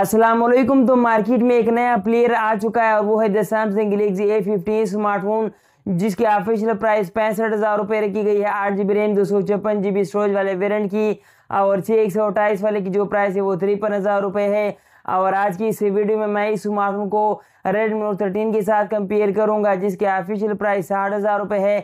असलम तो मार्केट में एक नया प्लेयर आ चुका है और वो है the Samsung Galaxy A fifteen smartphone जिसकी ऑफिशियल प्राइस पैंसठ हज़ार रुपये रखी गई है आठ जी बी रैम दो सौ छप्पन जी बी स्टोरेज वाले वेरियंट की और छः एक सौ अट्ठाईस वाले की जो प्राइस है वो तिरपन हज़ार रुपये है और आज की इस वीडियो में मैं इस स्मार्टफोन को रेडमी नोट थर्टीन के साथ कंपेयर करूँगा जिसकी ऑफिशियल प्राइस साठ हज़ार रुपये है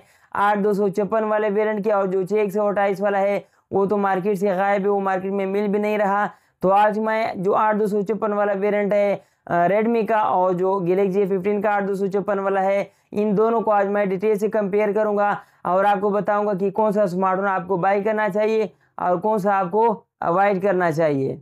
आठ दो सौ छप्पन वाले वेरेंट की और जो छः एक सौ अट्ठाईस वाला है वो तो मार्केट से गायब है वो मार्केट में मिल भी नहीं रहा तो आज मैं जो आठ दो सौ चौपन वाला वेरियंट है रेडमी का और जो गैलेक्सी फिफ्टीन का आठ दो सौ चौपन वाला है इन दोनों को आज मैं डिटेल से कंपेयर करूंगा और आपको बताऊंगा कि कौन सा स्मार्टफोन आपको बाई करना चाहिए और कौन सा आपको अवॉइड करना चाहिए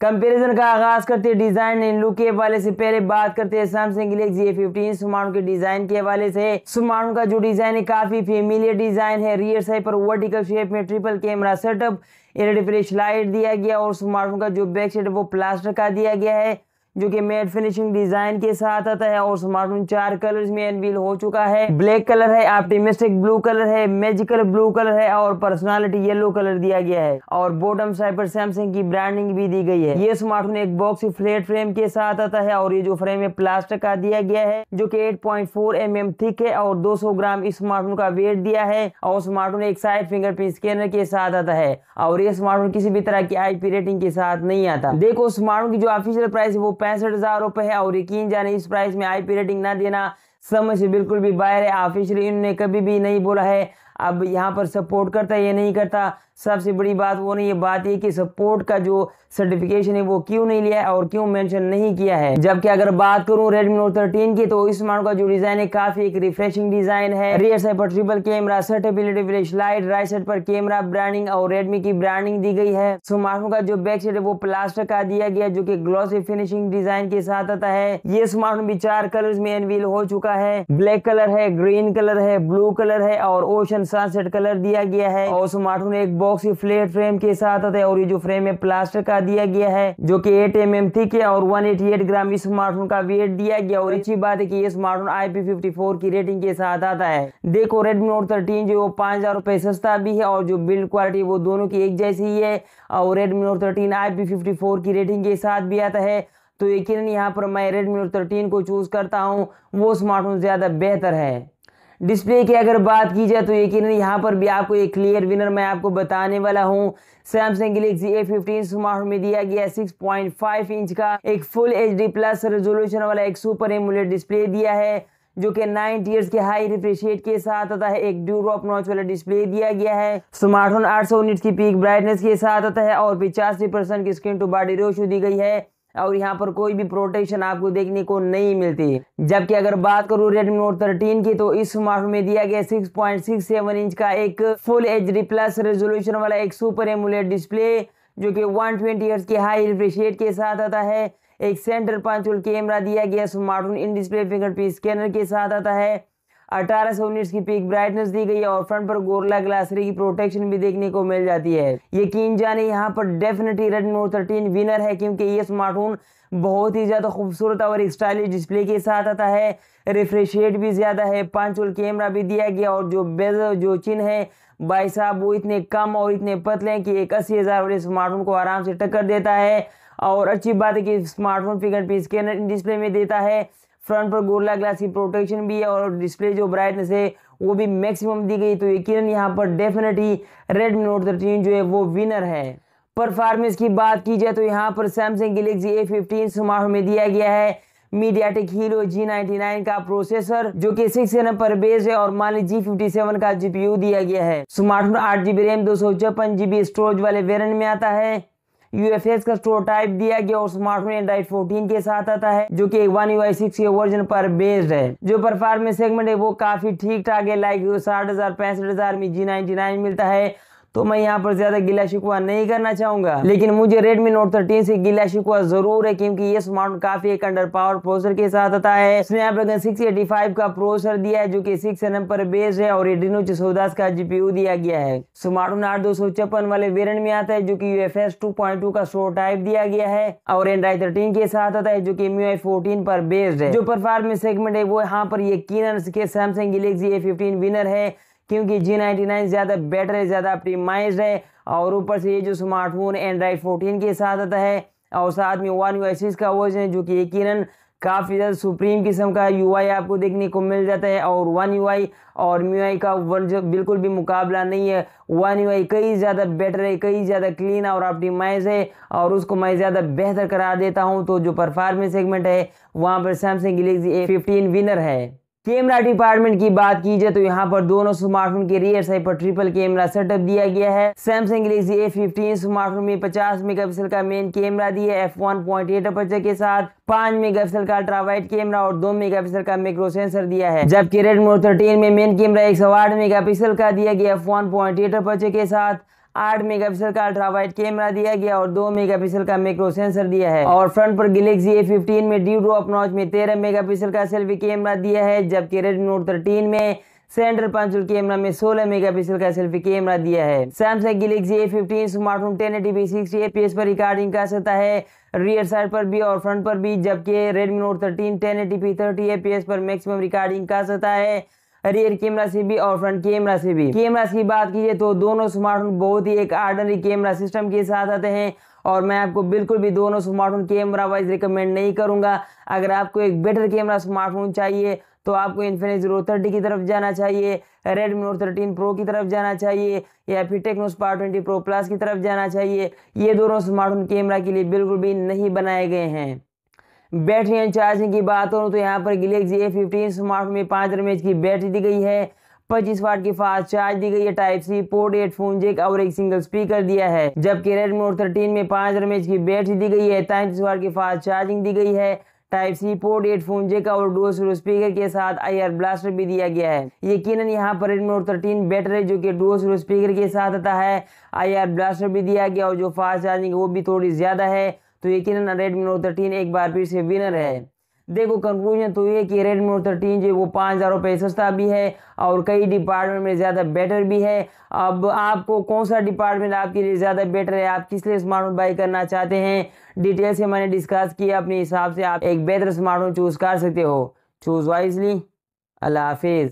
कंपैरिजन का आगाज करते डिजाइन एंड लुक के हवाले से पहले बात करते हैं Samsung Galaxy A fifteen smart के डिजाइन के हवाले से स्मार्ट का जो डिजाइन है काफी फेमिलियर डिजाइन है रियर साइड पर वर्टिकल शेप में triple camera setup LED flash light दिया गया और स्मार्टफोन का जो बैक साइड वो प्लास्टर का दिया गया है जो कि मेट फिनिशिंग डिजाइन के साथ आता है और स्मार्टफोन चार कलर्स में अनवील हो चुका है ब्लैक कलर है ऑप्टिमिस्टिक ब्लू कलर है मेजिकल ब्लू कलर है और पर्सनालिटी येलो कलर दिया गया है और बॉटम साइड पर सैमसंग की ब्रांडिंग भी दी गई है ये स्मार्टफोन एक बॉक्स फ्लेट फ्रेम के साथ आता है और ये जो फ्रेम है प्लास्टिक का दिया गया है जो की एट पॉइंट mm थिक है और दो ग्राम इस स्मार्टफोन का वेट दिया है और स्मार्टफोन एक साइड फिंगरप्रिंट स्कैनर के साथ आता है और ये स्मार्टफोन किसी भी तरह की आई रेटिंग के साथ नहीं आता देखो स्मार्टफोन की जो ऑफिशियल प्राइस है वो पैंसठ हज़ार रुपए है और यकीन जाने इस प्राइस में आईपी रेटिंग ना देना समझ से बिल्कुल भी बाहर है ऑफिशियली इन्होंने कभी भी नहीं बोला है अब यहाँ पर सपोर्ट करता है या नहीं करता सबसे बड़ी बात वो नहीं है बात ये कि सपोर्ट का जो सर्टिफिकेशन है वो क्यों नहीं लिया है और क्यों मेंशन नहीं किया है जबकि अगर बात करूँ रेडमी नोट थर्टीन की तो इस मॉडल का जो डिजाइन है काफी एक रिफ्रेशिंग डिजाइन है रियर साइड पर ट्रिपल कैमरा सर्टेबिलिटी फ्लैश लाइट राइट साइड पर कैमरा ब्रांडिंग और रेडमी की ब्रांडिंग दी गई है स्मार्टफोन का जो बैक साइड है वो प्लास्टिक का दिया गया जो की ग्लॉसी फिनिशिंग डिजाइन के साथ आता है ये स्मार्टफोन भी चार कलर में एनवील हो चुका है ब्लैक कलर है ग्रीन कलर है ब्लू कलर है और ओशन सनसेट कलर दिया गया है और स्मार्टफोन एक बॉक्स फ्लेट फ्रेम के साथ आता है और ये जो फ्रेम है प्लास्टर का दिया गया है जो कि एट एम एम थी के और वन एटी एट ग्राम इस स्मार्टफोन का वेट दिया गया और अच्छी बात है की ये स्मार्टफोन आई पी फिफ्टी फोर की रेटिंग के साथ आता है देखो रेडमी नोट थर्टीन जो पांच हजार रुपये सस्ता भी है और जो बिल्ड क्वालिटी वो दोनों की एक जैसी ही है और Redmi Note thirteen IP fifty four फोर की रेटिंग के साथ भी आता है तो यकीन यहाँ पर मैं रेडमी नोट थर्टीन को चूज़ करता हूँ वो स्मार्टफोन ज़्यादा बेहतर है डिस्प्ले की अगर बात की जाए तो यकीन यहाँ पर भी आपको एक क्लियर विनर मैं आपको बताने वाला हूँ Samsung Galaxy A fifteen smart में दिया गया सिक्स पॉइंट फाइव इंच का एक full H D plus resolution वाला एक सुपर एमुलेट डिस्प्ले दिया है जो कि नाइन ईयर्स के हाई रिफ्रेश के साथ आता है एक ड्यूरोप नॉच वाला डिस्प्ले दिया गया है स्मार्टफोन आठ सौ यूनिट की पीक ब्राइटनेस के साथ आता है और पिचासी परसेंट की स्क्रीन टू बॉडी रोशो दी गई है और यहाँ पर कोई भी प्रोटेक्शन आपको देखने को नहीं मिलती जबकि अगर बात करूँ रेडमी नोट थर्टीन की तो इस स्मार्टफोन में दिया गया six point six seven inch का एक full H D plus resolution वाला एक सुपर एमुलेट डिस्प्ले जो कि वन ट्वेंटी की हाई रिफ्रेश के साथ आता है एक सेंटर पांच कैमरा दिया गया smartphone in display fingerprint scanner के साथ आता है अठारह सौ यूनिट्स की पीक ब्राइटनेस दी गई है और फ्रंट पर गोरला ग्लासरी की प्रोटेक्शन भी देखने को मिल जाती है यकीन जाने यहाँ पर definitely red note thirteen winner है क्योंकि ये स्मार्टफोन बहुत ही ज़्यादा खूबसूरत और स्टाइलिश डिस्प्ले के साथ आता है रिफ्रेश भी ज़्यादा है पाँच वोल्ट कैमरा भी दिया गया और जो बेज जो चिन्ह है भाई साहब वो इतने कम और इतने पतले हैं कि एक अस्सी हज़ार वाले स्मार्टफोन को आराम से टक्कर देता है और अच्छी बात है कि स्मार्टफोन फिंगरप्रिंट स्कैनर डिस्प्ले में देता है फ्रंट पर गोरला ग्लास की प्रोटेक्शन भी है और डिस्प्ले जो ब्राइटनेस है वो भी मैक्सिमम दी गई तो यकीन यहाँ पर डेफिनेटली रेडमी नोट थर्टीन जो है वो विनर है परफॉर्मेंस की बात की जाए तो यहाँ पर Samsung Galaxy A fifteen smartphone में दिया गया है MediaTek Helio G ninety nine का प्रोसेसर जो कि सिक्स एन पर बेस है और मालिक जी फिफ्टी सेवन का जीपीयू दिया गया है स्मार्टफोन आठ जीबी रैम दो सौ छप्पन जीबी स्टोरेज वाले वेरियंट में आता है यूएफएस का स्टोर टाइप दिया गया और स्मार्टफोन एंड्राइड 14 के साथ आता है जो कि वन यू सिक्स के वर्जन पर बेस्ड है जो परफॉर्मेंस सेगमेंट है वो काफी ठीक ठाक है लाइक साठ हजार पैंसठ हजार में जी नाइनटी नाइन मिलता है तो मैं यहाँ पर ज़्यादा गिला शिकवा नहीं करना चाहूंगा लेकिन मुझे Redmi Note थर्टीन से गिला शिकवा ज़रूर है क्योंकि ये स्मार्ट काफ़ी एक अंडर पावर प्रोसेसर के साथ आता है स्नैपड्रैगन 685 का प्रोसेसर दिया है जो की सिक्स एन पर बेस है और एड्रीनो चौदह का जीपीयू दिया गया है स्मार्टफोन आठ दो वाले वेरियंट में आता है जो कि यूएफएस 2.2 का शो टाइप दिया गया है और एंड्राइड थर्टीन के साथ आता है जो कि एमयूआई 14 पर बेस्ड है जो परफॉर्मेंस सेगमेंट है वो यहाँ पर ये यकीन के सैमसंग गिलेक्सी ए विनर है क्योंकि जी नाइन्टी नाइन ज़्यादा बेटर है ज़्यादा अपटीमाइज है और ऊपर से ये जो स्मार्टफोन एंड्राइड फोर्टीन के साथ आता है और साथ में वन यू एस का वर्जन है जो कि यकीन काफ़ी ज़्यादा सुप्रीम किस्म का यू आपको देखने को मिल जाता है और वन यू और मी का वर्जन बिल्कुल भी मुकाबला नहीं है वन यू कई ज़्यादा बेटर है कई ज़्यादा क्लीन और ऑप्टिमाइज है और उसको मैं ज़्यादा बेहतर करार देता हूँ तो जो परफॉर्मेंस सेगमेंट है वहाँ पर Samsung Galaxy A fifteen winner है कैमरा डिपार्टमेंट की बात की जाए तो यहाँ पर दोनों स्मार्टफोन के रियर साइड पर ट्रिपल कैमरा सेटअप दिया गया है Samsung Galaxy A fifteen smartphone में 50 मेगापिक्सल का मेन कैमरा दिया है एफ वन पॉइंट एट के साथ 5 मेगापिक्सल का अल्ट्रावाइट कैमरा और 2 मेगापिक्सल का मैक्रो सेंसर दिया है जबकि रेडमो थर्टीन में मेन कैमरा एक सौ आठ का दिया गया एफ वन पॉइंट एट के साथ आठ मेगा पिक्सल का अल्ट्रावाइट कैमरा दिया गया और दो मेगा पिक्सल का मैक्रो सेंसर दिया है और फ्रंट पर गैलेक्सी ए फिफ्टीन में ड्यू ड्रॉप नॉच में तेरह मेगा पिक्सल का सेल्फी कैमरा दिया है जबकि रेडमी नोट थर्टीन में सेंटर पंचल कैमरा में 16 मेगापिक्सल का सेल्फी कैमरा दिया है Samsung Galaxy A fifteen smartphone ten eighty P sixty FPS पर रिकॉर्डिंग कर सकता है रियर साइड पर भी और फ्रंट पर भी जबकि Redmi Note thirteen ten eighty P thirty FPS पर मैक्सिमम रिकॉर्डिंग कर सकता है रियर कैमरा से भी और फ्रंट कैमरा से भी कैमरा की बात कीजिए तो दोनों स्मार्टफोन बहुत ही एक आर्डनरी कैमरा सिस्टम के साथ आते हैं और मैं आपको बिल्कुल भी दोनों स्मार्टफोन कैमरा वाइज रिकमेंड नहीं करूंगा अगर आपको एक बेटर कैमरा स्मार्टफोन चाहिए तो आपको इन्फिनिक्स जीरो थर्टी की तरफ जाना चाहिए रेडमी नोट थर्टीन प्रो की तरफ जाना चाहिए या फिर Tecno Spark twenty pro plus की तरफ जाना चाहिए ये दोनों स्मार्टफोन कैमरा के लिए बिल्कुल भी नहीं बनाए गए हैं बैटरी एंड चार्जिंग की बात करूँ तो यहाँ पर गलेक्सी ए फिफ्टीन स्मार्टफोन में पाँच हज़ार एच की बैटरी दी गई है पच्चीस वाट की फास्ट चार्ज दी गई है type C port phone jack और एक सिंगल स्पीकर दिया है जबकि रेडमी नोट थर्टीन में पाँच हज़ार एच की बैटरी दी गई है तैंतीस वाट की फास्ट चार्जिंग दी गई है type C port phone jack और डुओ स्पीकर के साथ आई आर ब्लास्टर भी दिया गया है यकीन यहाँ पर रेडमी नोट थर्टीन बेटर है जो कि डुओ स्पीकर के साथ आता है आई आर ब्लास्टर भी दिया गया और जो फास्ट चार्जिंग वो भी थोड़ी ज़्यादा है तो कहना रेडमी नोट थर्टीन एक बार फिर से विनर है देखो कंक्लूजन तो ये कि रेडमी नोट थर्टीन जो वो पाँच हज़ार रुपये सस्ता भी है और कई डिपार्टमेंट में ज़्यादा बेटर भी है अब आपको कौन सा डिपार्टमेंट आपके लिए ज़्यादा बेटर है आप किस लिए स्मार्टफोन बाई करना चाहते हैं डिटेल से मैंने डिस्कस किया अपने हिसाब से आप एक बेहतर स्मार्टफोन चूज़ कर सकते हो चूज़ वाइजली अल्लाह हाफिज़